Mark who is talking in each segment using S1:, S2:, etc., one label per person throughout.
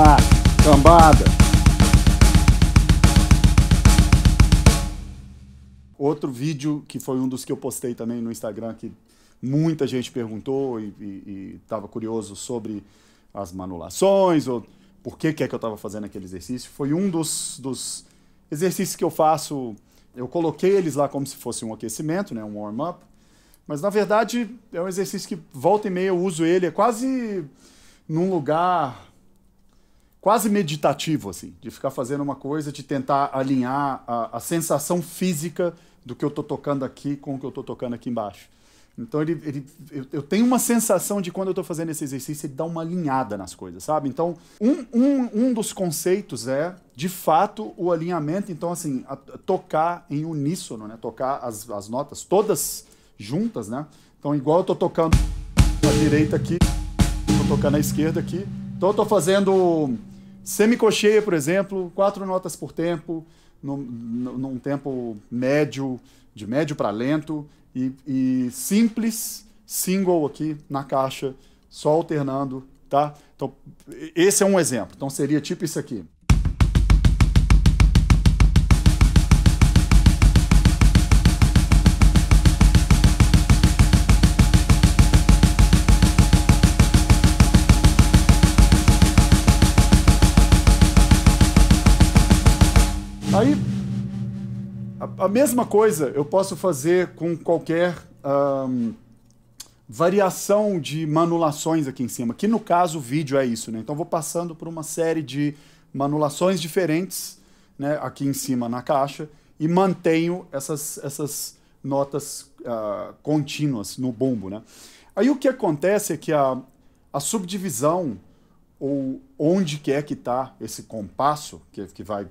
S1: lá, cambada. Outro vídeo que foi um dos que eu postei também no Instagram que muita gente perguntou e estava curioso sobre as manulações ou por que, que é que eu estava fazendo aquele exercício. Foi um dos, dos exercícios que eu faço. Eu coloquei eles lá como se fosse um aquecimento, né, um warm-up. Mas, na verdade, é um exercício que volta e meia eu uso ele. É quase num lugar quase meditativo, assim, de ficar fazendo uma coisa, de tentar alinhar a, a sensação física do que eu estou tocando aqui com o que eu estou tocando aqui embaixo. Então ele, ele eu, eu, tenho uma sensação de quando eu estou fazendo esse exercício, ele dá uma alinhada nas coisas, sabe? Então, um, um, um dos conceitos é, de fato, o alinhamento. Então, assim, a, a tocar em uníssono, né? Tocar as, as notas todas juntas, né? Então, igual eu estou tocando a direita aqui, estou tocando à esquerda aqui. Então, eu estou fazendo Semicocheia, por exemplo, quatro notas por tempo, num, num tempo médio, de médio para lento, e, e simples, single aqui na caixa, só alternando, tá? Então, esse é um exemplo. Então, seria tipo isso aqui. A mesma coisa eu posso fazer com qualquer um, variação de manulações aqui em cima, que no caso o vídeo é isso, né? Então vou passando por uma série de manulações diferentes né, aqui em cima na caixa e mantenho essas, essas notas uh, contínuas no bombo, né? Aí o que acontece é que a, a subdivisão, ou onde quer que é está esse compasso, que, que vai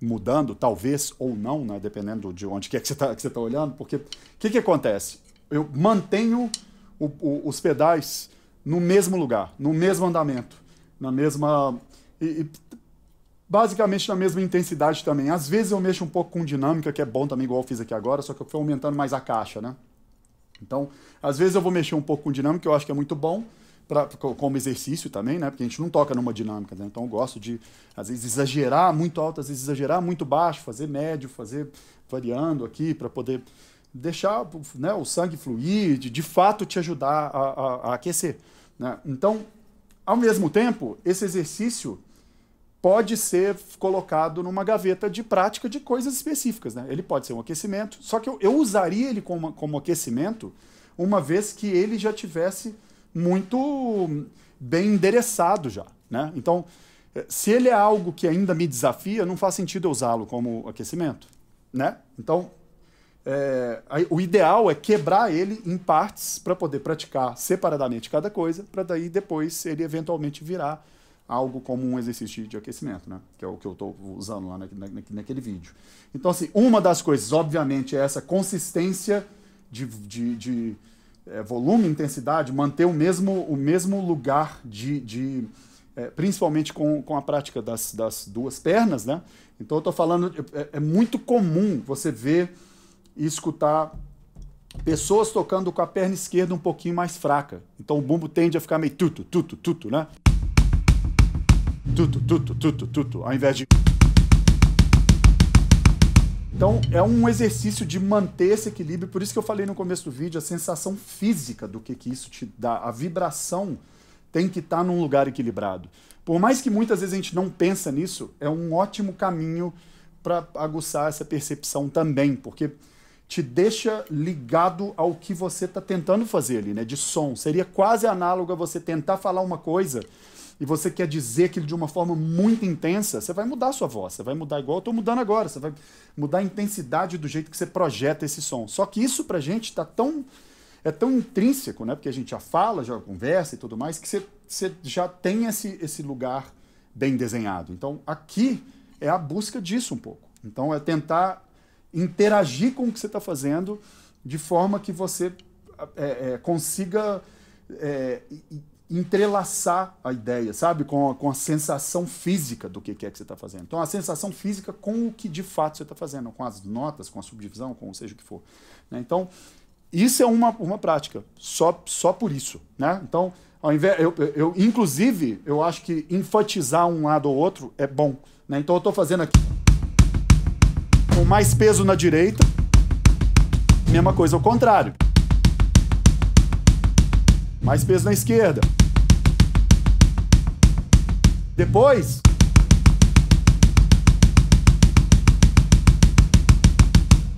S1: mudando, talvez ou não, né, dependendo de onde é que você está que você tá olhando, porque o que, que acontece? Eu mantenho o, o, os pedais no mesmo lugar, no mesmo andamento, na mesma. E, e, basicamente na mesma intensidade também. Às vezes eu mexo um pouco com dinâmica, que é bom também, igual eu fiz aqui agora, só que eu fui aumentando mais a caixa, né? Então, às vezes eu vou mexer um pouco com dinâmica, eu acho que é muito bom, pra, como exercício também, né? Porque a gente não toca numa dinâmica, né? Então eu gosto de, às vezes, exagerar muito alto, às vezes exagerar muito baixo, fazer médio, fazer variando aqui para poder deixar né, o sangue fluir, de, de fato te ajudar a, a, a aquecer. Né? Então, ao mesmo tempo, esse exercício pode ser colocado numa gaveta de prática de coisas específicas. Né? Ele pode ser um aquecimento, só que eu, eu usaria ele como, como aquecimento uma vez que ele já tivesse muito bem endereçado já. Né? Então, eh, se ele é algo que ainda me desafia, não faz sentido eu usá-lo como aquecimento. Né? Então, é, o ideal é quebrar ele em partes para poder praticar separadamente cada coisa, para daí depois ele eventualmente virar algo como um exercício de aquecimento, né? que é o que eu estou usando lá na, na, naquele vídeo. Então, assim, uma das coisas, obviamente, é essa consistência de, de, de é, volume, intensidade, manter o mesmo, o mesmo lugar de. de é, principalmente com, com a prática das, das duas pernas, né? Então eu tô falando. É, é, é muito comum você ver e escutar pessoas tocando com a perna esquerda um pouquinho mais fraca. Então o bumbo tende a ficar meio tuto, tuto, tuto, né? Tuto, tuto, tuto, tuto, tuto, ao invés de. Então é um exercício de manter esse equilíbrio, por isso que eu falei no começo do vídeo, a sensação física do que, que isso te dá, a vibração tem que estar tá num lugar equilibrado. Por mais que muitas vezes a gente não pensa nisso, é um ótimo caminho para aguçar essa percepção também, porque te deixa ligado ao que você está tentando fazer ali, né? De som. Seria quase análogo a você tentar falar uma coisa e você quer dizer aquilo de uma forma muito intensa, você vai mudar a sua voz, você vai mudar igual eu estou mudando agora, você vai mudar a intensidade do jeito que você projeta esse som. Só que isso a gente tá tão é tão intrínseco, né? Porque a gente já fala, já conversa e tudo mais, que você, você já tem esse, esse lugar bem desenhado. Então, aqui é a busca disso um pouco. Então, é tentar interagir com o que você está fazendo de forma que você é, é, consiga é, entrelaçar a ideia, sabe? Com a, com a sensação física do que, que é que você está fazendo. Então, a sensação física com o que de fato você está fazendo, com as notas, com a subdivisão, com seja o que for. Né? Então, isso é uma, uma prática, só, só por isso. Né? Então, ao invés, eu, eu, inclusive, eu acho que enfatizar um lado ou outro é bom. Né? Então, eu estou fazendo aqui com mais peso na direita, mesma coisa ao contrário mais peso na esquerda. Depois.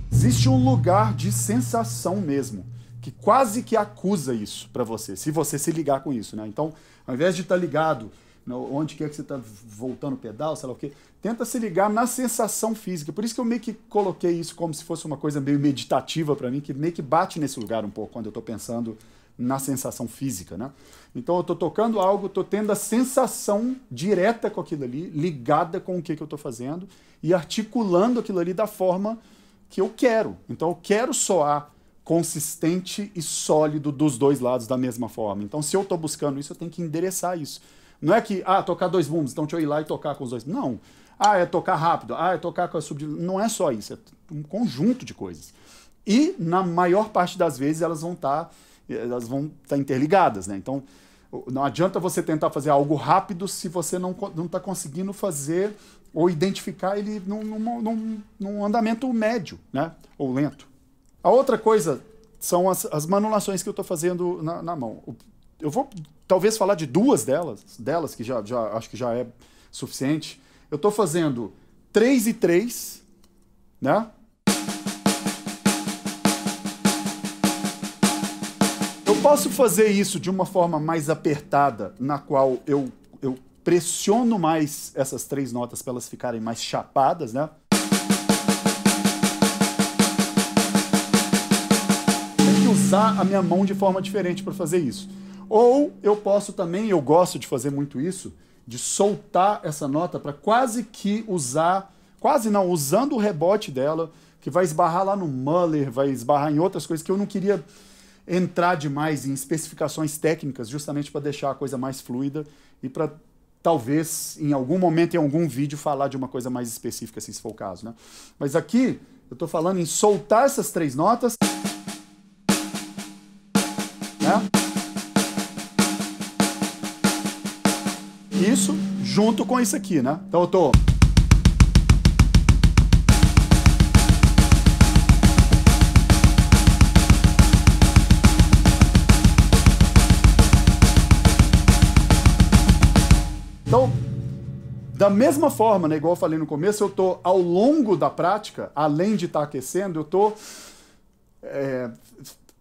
S1: Existe um lugar de sensação mesmo, que quase que acusa isso para você, se você se ligar com isso, né? Então, ao invés de estar tá ligado né, onde quer que você está voltando o pedal, sei lá o quê, tenta se ligar na sensação física. Por isso que eu meio que coloquei isso como se fosse uma coisa meio meditativa para mim, que meio que bate nesse lugar um pouco quando eu estou pensando na sensação física, né? Então eu estou tocando algo, estou tendo a sensação direta com aquilo ali, ligada com o que, que eu estou fazendo e articulando aquilo ali da forma que eu quero. Então eu quero soar consistente e sólido dos dois lados da mesma forma. Então se eu estou buscando isso, eu tenho que endereçar isso. Não é que, ah, tocar dois booms, então deixa eu ir lá e tocar com os dois. Não. Ah, é tocar rápido. Ah, é tocar com a sub... Não é só isso, é um conjunto de coisas. E, na maior parte das vezes, elas vão estar... Tá elas vão estar tá interligadas, né? Então, não adianta você tentar fazer algo rápido se você não está conseguindo fazer ou identificar ele num, num, num, andamento médio, né? Ou lento. A outra coisa são as, as manulações que eu estou fazendo na, na, mão. Eu vou talvez falar de duas delas, delas que já, já acho que já é suficiente. Eu estou fazendo 3 e 3, né? posso fazer isso de uma forma mais apertada, na qual eu, eu pressiono mais essas três notas para elas ficarem mais chapadas, né? Tem que usar a minha mão de forma diferente para fazer isso. Ou eu posso também, eu gosto de fazer muito isso, de soltar essa nota para quase que usar, quase não, usando o rebote dela, que vai esbarrar lá no Muller, vai esbarrar em outras coisas que eu não queria entrar demais em especificações técnicas, justamente para deixar a coisa mais fluida e para talvez em algum momento, em algum vídeo, falar de uma coisa mais específica, assim, se for o caso. Né? Mas aqui eu estou falando em soltar essas três notas. Né? Isso junto com isso aqui, né? Então eu estou. Tô... Da mesma forma, né, igual eu falei no começo, eu tô ao longo da prática, além de estar tá aquecendo, eu tô é,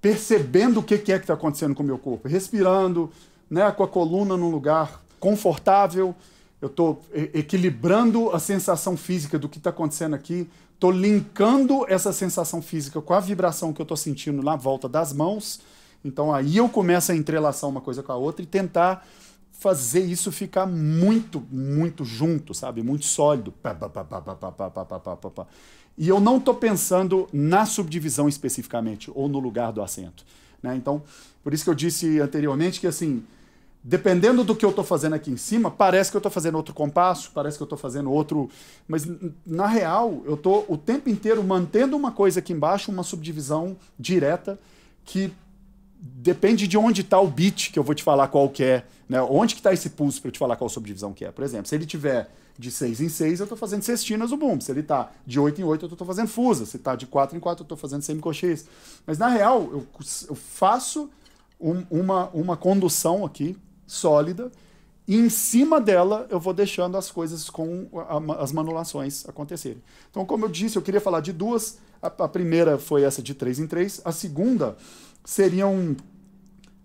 S1: percebendo o que, que é que está acontecendo com o meu corpo, respirando, né, com a coluna num lugar confortável, eu estou equilibrando a sensação física do que está acontecendo aqui, estou linkando essa sensação física com a vibração que eu estou sentindo na volta das mãos. Então aí eu começo a entrelaçar uma coisa com a outra e tentar fazer isso ficar muito, muito junto, sabe? Muito sólido. E eu não estou pensando na subdivisão especificamente, ou no lugar do acento. Né? Então, por isso que eu disse anteriormente que, assim, dependendo do que eu estou fazendo aqui em cima, parece que eu estou fazendo outro compasso, parece que eu estou fazendo outro. Mas, na real, eu estou o tempo inteiro mantendo uma coisa aqui embaixo, uma subdivisão direta, que depende de onde está o bit que eu vou te falar qual que é, né? Onde que está esse pulso para eu te falar qual subdivisão que é. Por exemplo, se ele tiver de 6 em 6, eu estou fazendo cestinas o boom. Se ele está de 8 em 8, eu estou fazendo fusa. Se está de 4 em 4, eu estou fazendo semicochês. Mas, na real, eu, eu faço um, uma, uma condução aqui sólida e em cima dela eu vou deixando as coisas com a, as manulações acontecerem. Então, como eu disse, eu queria falar de duas. A, a primeira foi essa de três em três. A segunda seriam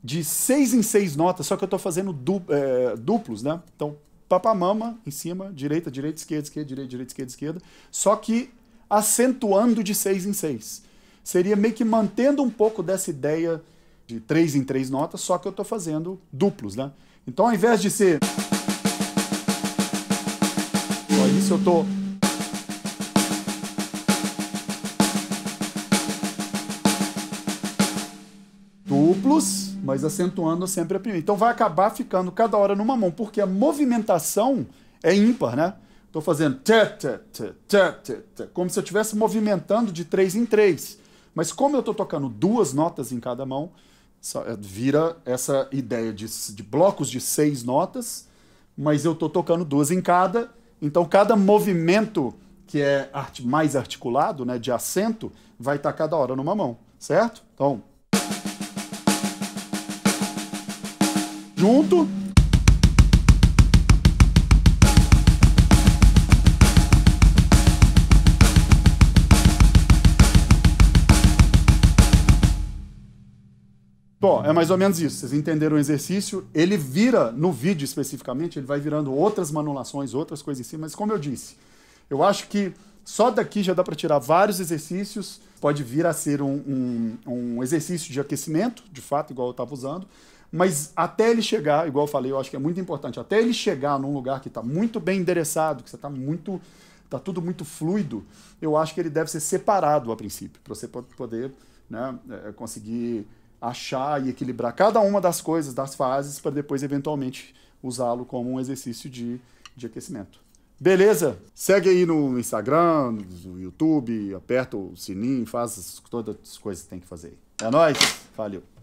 S1: de seis em seis notas, só que eu estou fazendo du, é, duplos, né? Então, papamama em cima, direita, direita, esquerda, esquerda, direita, direita, esquerda, esquerda. Só que acentuando de seis em seis. Seria meio que mantendo um pouco dessa ideia de três em três notas, só que eu estou fazendo duplos, né? Então, ao invés de ser. Só isso eu tô. Duplos, mas acentuando sempre a primeira. Então, vai acabar ficando cada hora numa mão, porque a movimentação é ímpar, né? Estou fazendo tê, tê, tê, tê, tê, tê, como se eu estivesse movimentando de três em três. Mas como eu estou tocando duas notas em cada mão, é, vira essa ideia de, de blocos de seis notas, mas eu estou tocando duas em cada, então cada movimento que é art, mais articulado, né, de acento, vai estar tá cada hora numa mão, certo? Então. Junto. Bom, é mais ou menos isso. Vocês entenderam o exercício. Ele vira, no vídeo especificamente, ele vai virando outras manulações, outras coisas em cima. Si, mas como eu disse, eu acho que só daqui já dá para tirar vários exercícios. Pode vir a ser um, um, um exercício de aquecimento, de fato, igual eu estava usando. Mas até ele chegar, igual eu falei, eu acho que é muito importante, até ele chegar num lugar que está muito bem endereçado, que você está muito. está tudo muito fluido, eu acho que ele deve ser separado a princípio, para você poder né, é, é, conseguir achar e equilibrar cada uma das coisas, das fases, para depois eventualmente usá-lo como um exercício de, de aquecimento. Beleza? Segue aí no Instagram, no YouTube, aperta o sininho, faz todas as coisas que tem que fazer aí. É nóis, valeu!